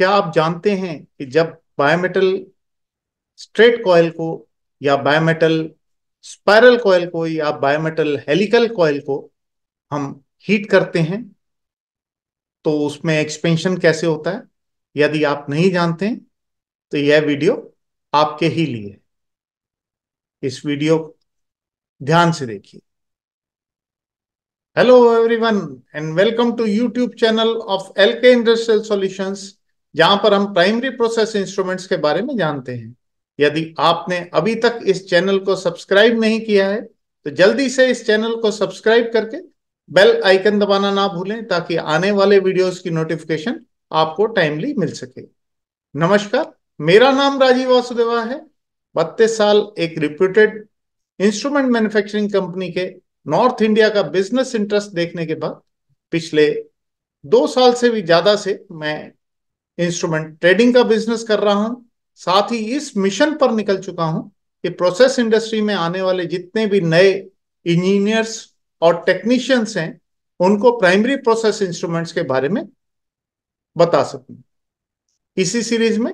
क्या आप जानते हैं कि जब बायोमेटल स्ट्रेट कॉयल को या बायोमेटल स्पायरल कॉयल को या बायोमेटल हेलिकल कॉयल को हम हीट करते हैं तो उसमें एक्सपेंशन कैसे होता है यदि आप नहीं जानते हैं, तो यह वीडियो आपके ही लिए इस वीडियो ध्यान से देखिए hello everyone and welcome to YouTube channel of LK industrial solutions जहां पर हम प्राइमरी प्रोसेस इंस्ट्रूमेंट्स के बारे में जानते हैं यदि आपने अभी तक इस चैनल को सब्सक्राइब नहीं किया है तो जल्दी से इस चैनल को सब्सक्राइब करके बेल आइकन दबाना ना भूलें ताकि आने वाले वीडियोस की नोटिफिकेशन आपको टाइमली मिल सके नमस्कार मेरा नाम राजीव वासुदेवा है बत्तीस साल एक रिप्यूटेड इंस्ट्रूमेंट मैन्युफैक्चरिंग कंपनी के नॉर्थ इंडिया का बिजनेस इंटरेस्ट देखने के बाद पिछले दो साल से भी ज्यादा से मैं इंस्ट्रूमेंट ट्रेडिंग का बिजनेस कर रहा हूं साथ ही इस मिशन पर निकल चुका हूं कि प्रोसेस इंडस्ट्री में आने वाले जितने भी नए इंजीनियर्स और टेक्नीशियंस हैं उनको प्राइमरी प्रोसेस इंस्ट्रूमेंट्स के बारे में बता सकूं इसी सीरीज में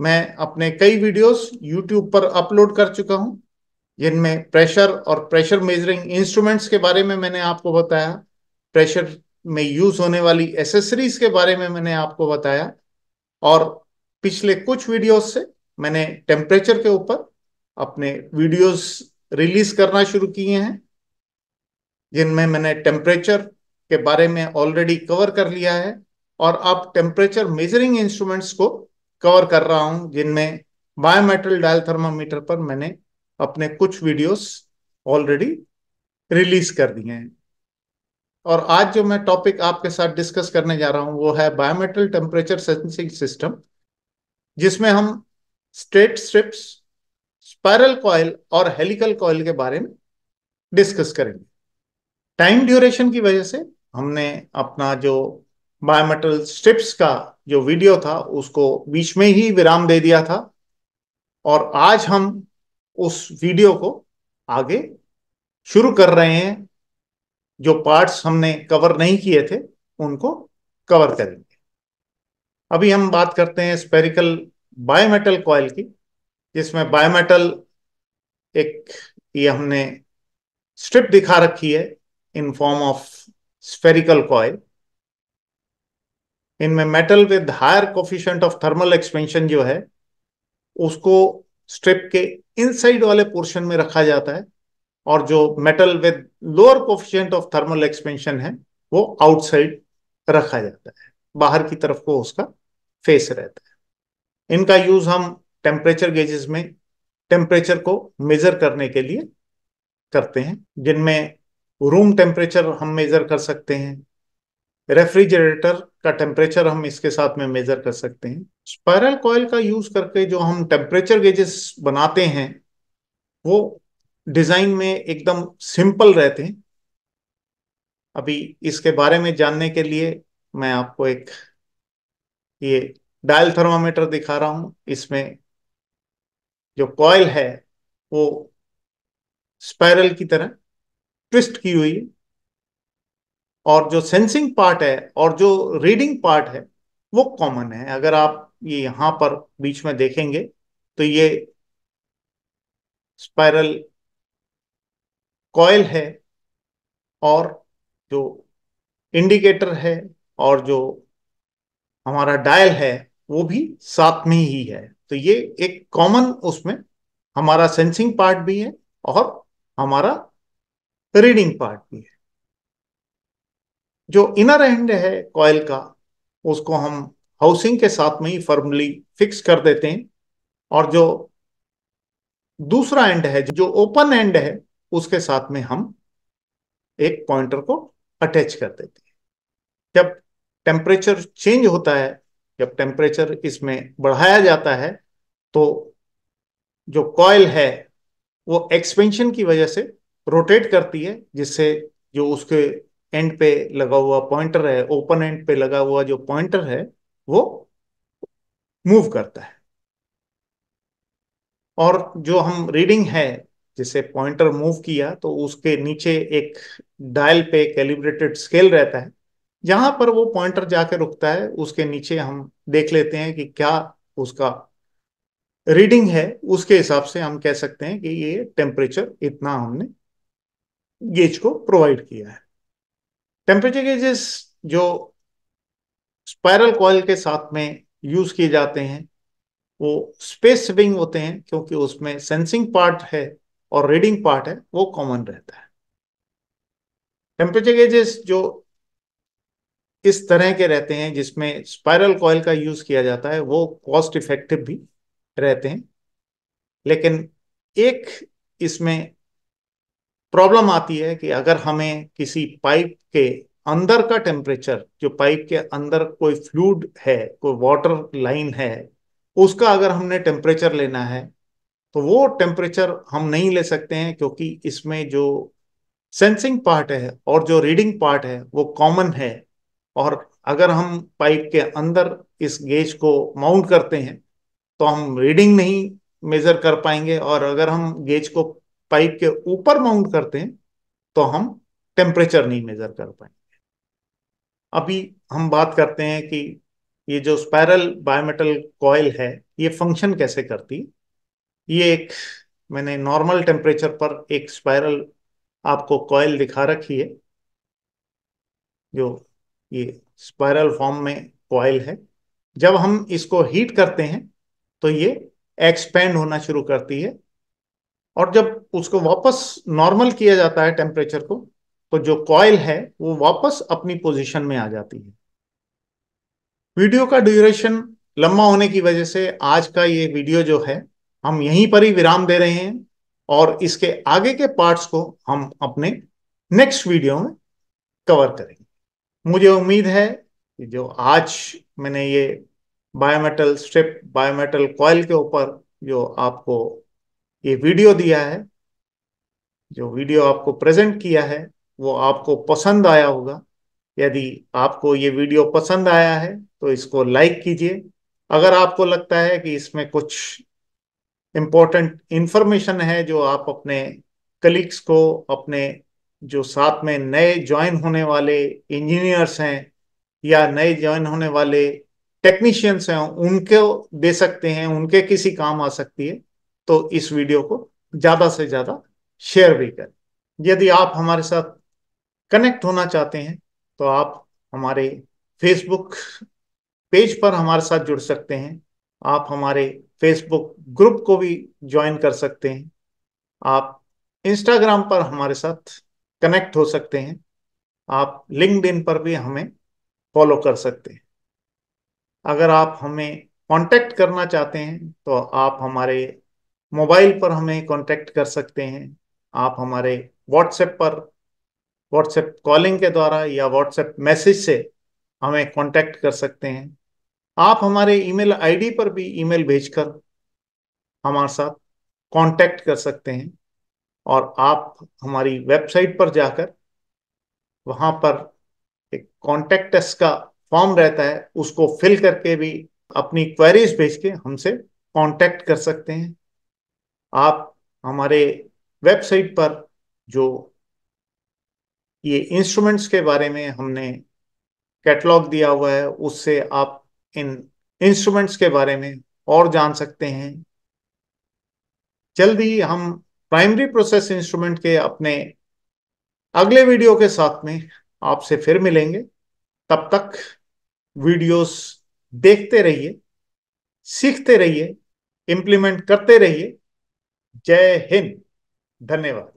मैं अपने कई वीडियोस यूट्यूब पर अपलोड कर चुका हूं जिनमें प्रेशर और प्रेशर मेजरिंग इंस्ट्रूमेंट्स के बारे में मैंने आपको बताया प्रेशर में यूज होने वाली एसेसरीज के बारे में मैंने आपको बताया और पिछले कुछ वीडियोस से मैंने टेम्परेचर के ऊपर अपने वीडियोस रिलीज करना शुरू किए हैं जिनमें मैंने टेम्परेचर के बारे में ऑलरेडी कवर कर लिया है और आप टेम्परेचर मेजरिंग इंस्ट्रूमेंट्स को कवर कर रहा हूं जिनमें बायोमेट्रल डायल थर्मामीटर पर मैंने अपने कुछ वीडियोस ऑलरेडी रिलीज कर दिए हैं और आज जो मैं टॉपिक आपके साथ डिस्कस करने जा रहा हूं वो है बायोमेट्रिक टेम्परेचर सेंसिंग सिस्टम जिसमें हम स्ट्रेट स्ट्रिप्स स्पायरल कॉयल और हेलिकल कॉयल के बारे में डिस्कस करेंगे टाइम ड्यूरेशन की वजह से हमने अपना जो बायोमेट्रल स्ट्रिप्स का जो वीडियो था उसको बीच में ही विराम दे दिया था और आज हम उस वीडियो को आगे शुरू कर रहे हैं जो पार्ट्स हमने कवर नहीं किए थे उनको कवर करेंगे अभी हम बात करते हैं स्पेरिकल बायोमेटल कॉयल की जिसमें बायोमेटल एक ये हमने स्ट्रिप दिखा रखी है in form of spherical coil इनमें metal with higher coefficient of thermal expansion जो है उसको स्ट्रिप के इनसाइड वाले पोर्शन में रखा जाता है और जो metal with lower coefficient of thermal expansion है वो आउटसाइड रखा जाता है बाहर की तरफ को उसका फेस रहता है इनका यूज हम टेम्परेचर गेजेस में टेम्परेचर को मेजर करने के लिए करते हैं जिनमें रूम टेम्परेचर हम मेजर कर सकते हैं रेफ्रिजरेटर का टेम्परेचर हम इसके साथ में मेजर कर सकते हैं स्पायरल कॉयल का यूज करके जो हम टेम्परेचर गेजेस बनाते हैं वो डिजाइन में एकदम सिंपल रहते हैं अभी इसके बारे में जानने के लिए मैं आपको एक ये डायल थर्मामीटर दिखा रहा हूं इसमें जो कॉयल है वो स्पायरल की तरह ट्विस्ट की हुई है और जो सेंसिंग पार्ट है और जो रीडिंग पार्ट है वो कॉमन है अगर आप ये यहां पर बीच में देखेंगे तो ये स्पायरल कॉयल है और जो इंडिकेटर है और जो हमारा डायल है वो भी साथ में ही है तो ये एक कॉमन उसमें हमारा सेंसिंग पार्ट भी है और हमारा रीडिंग पार्ट भी है जो इनर एंड है कॉयल का उसको हम हाउसिंग के साथ में ही फर्मली फिक्स कर देते हैं और जो दूसरा एंड है जो ओपन एंड है उसके साथ में हम एक पॉइंटर को अटैच कर देते हैं जब टेम्परेचर चेंज होता है जब टेम्परेचर इसमें बढ़ाया जाता है तो जो कॉयल है वो एक्सपेंशन की वजह से रोटेट करती है जिससे जो उसके एंड पे लगा हुआ पॉइंटर है ओपन एंड पे लगा हुआ जो पॉइंटर है वो मूव करता है और जो हम रीडिंग है जिसे पॉइंटर मूव किया तो उसके नीचे एक डायल पे कैलिब्रेटेड स्केल रहता है जहां पर वो पॉइंटर जाके रुकता है उसके नीचे हम देख लेते हैं कि क्या उसका रीडिंग है उसके हिसाब से हम कह सकते हैं कि ये टेम्परेचर इतना हमने गेज को प्रोवाइड किया है टेम्परेचर गेजेस जो स्पायरल कॉयल के साथ में यूज किए जाते हैं वो स्पेस स्विंग होते हैं क्योंकि उसमें सेंसिंग पार्ट है और रीडिंग पार्ट है वो कॉमन रहता है टेम्परेचर गेजेस जो इस तरह के रहते हैं जिसमें स्पाइरल कॉयल का यूज किया जाता है वो कॉस्ट इफेक्टिव भी रहते हैं लेकिन एक इसमें प्रॉब्लम आती है कि अगर हमें किसी पाइप के अंदर का टेम्परेचर जो पाइप के अंदर कोई फ्लूड है कोई वाटर लाइन है उसका अगर हमने टेम्परेचर लेना है तो वो टेम्परेचर हम नहीं ले सकते हैं क्योंकि इसमें जो सेंसिंग पार्ट है और जो रीडिंग पार्ट है वो कॉमन है और अगर हम पाइप के अंदर इस गेज को माउंट करते हैं तो हम रीडिंग नहीं मेजर कर पाएंगे और अगर हम गेज को पाइप के ऊपर माउंट करते हैं तो हम टेम्परेचर नहीं मेजर कर पाएंगे अभी हम बात करते हैं कि ये जो स्पायरल बायोमेटल कॉयल है ये फंक्शन कैसे करती ये एक मैंने नॉर्मल टेम्परेचर पर एक स्पाइरल आपको कॉयल दिखा रखी है जो ये स्पाइरल फॉर्म में कॉयल है जब हम इसको हीट करते हैं तो ये एक्सपेंड होना शुरू करती है और जब उसको वापस नॉर्मल किया जाता है टेम्परेचर को तो जो कॉयल है वो वापस अपनी पोजीशन में आ जाती है वीडियो का ड्यूरेशन लंबा होने की वजह से आज का ये वीडियो जो है हम यहीं पर ही विराम दे रहे हैं और इसके आगे के पार्ट्स को हम अपने नेक्स्ट वीडियो में कवर करेंगे मुझे उम्मीद है कि जो आज मैंने ये बायोमेटल स्ट्रिप बायोमेटल कॉयल के ऊपर जो आपको ये वीडियो दिया है जो वीडियो आपको प्रेजेंट किया है वो आपको पसंद आया होगा यदि आपको ये वीडियो पसंद आया है तो इसको लाइक कीजिए अगर आपको लगता है कि इसमें कुछ इम्पोर्टेंट इंफॉर्मेशन है जो आप अपने कलीग्स को अपने जो साथ में नए ज्वाइन होने वाले इंजीनियर्स हैं या नए ज्वाइन होने वाले टेक्नीशियंस हैं उनको दे सकते हैं उनके किसी काम आ सकती है तो इस वीडियो को ज़्यादा से ज़्यादा शेयर भी करें यदि आप हमारे साथ कनेक्ट होना चाहते हैं तो आप हमारे फेसबुक पेज पर हमारे साथ जुड़ सकते हैं आप हमारे फेसबुक ग्रुप को भी ज्वाइन कर सकते हैं आप इंस्टाग्राम पर हमारे साथ कनेक्ट हो सकते हैं आप लिंकड पर भी हमें फॉलो कर सकते हैं अगर आप हमें कांटेक्ट करना चाहते हैं तो आप हमारे मोबाइल पर हमें कांटेक्ट कर सकते हैं आप हमारे व्हाट्सएप पर व्हाट्सएप कॉलिंग के द्वारा या व्हाट्सएप मैसेज से हमें कांटेक्ट कर सकते हैं आप हमारे ईमेल आईडी पर भी ईमेल भेजकर हमारे साथ कांटेक्ट कर सकते हैं और आप हमारी वेबसाइट पर जाकर वहां पर एक कॉन्टेक्ट का फॉर्म रहता है उसको फिल करके भी अपनी क्वेरीज भेज के हमसे कांटेक्ट कर सकते हैं आप हमारे वेबसाइट पर जो ये इंस्ट्रूमेंट्स के बारे में हमने कैटलॉग दिया हुआ है उससे आप इन इंस्ट्रूमेंट्स के बारे में और जान सकते हैं जल्द ही हम प्राइमरी प्रोसेस इंस्ट्रूमेंट के अपने अगले वीडियो के साथ में आपसे फिर मिलेंगे तब तक वीडियोस देखते रहिए सीखते रहिए इंप्लीमेंट करते रहिए जय हिंद धन्यवाद